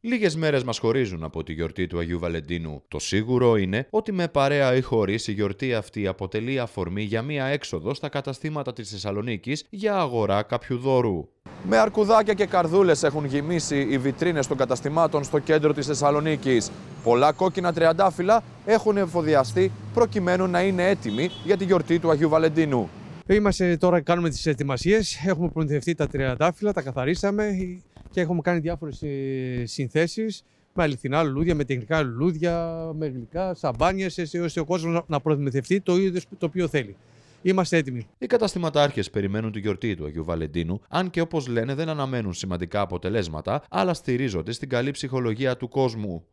Λίγες μέρες μας χωρίζουν από τη γιορτή του Αγίου Βαλεντίνου. Το σίγουρο είναι ότι με παρέα ή χωρίς η γιορτή αυτή αποτελεί αφορμή για μία έξοδο στα καταστήματα της Θεσσαλονίκης για αγορά κάποιου δώρου. Με αρκουδάκια και καρδούλες έχουν γεμίσει οι βιτρίνες των καταστημάτων στο κέντρο της Θεσσαλονίκης. Πολλά κόκκινα τριαντάφυλλα έχουν εφοδιαστεί προκειμένου να είναι έτοιμοι για τη γιορτή του Αγίου Βαλεντίνου. Είμαστε τώρα, κάνουμε τις ετοιμασίες. Έχουμε προμηθευτεί τα τριαντάφυλλα, τα καθαρίσαμε και έχουμε κάνει διάφορες συνθέσεις με αληθινά λουλούδια, με τεχνικά λουλούδια, με γλυκά, σαμπάνιες, ώστε ο κόσμος να προμηθευτεί το ίδιο το οποίο θέλει. Είμαστε έτοιμοι. Οι καταστηματάρχες περιμένουν τη γιορτή του Αγίου Βαλεντίνου, αν και όπως λένε δεν αναμένουν σημαντικά αποτελέσματα, αλλά στηρίζονται στην καλή ψυχολογία του κόσμου.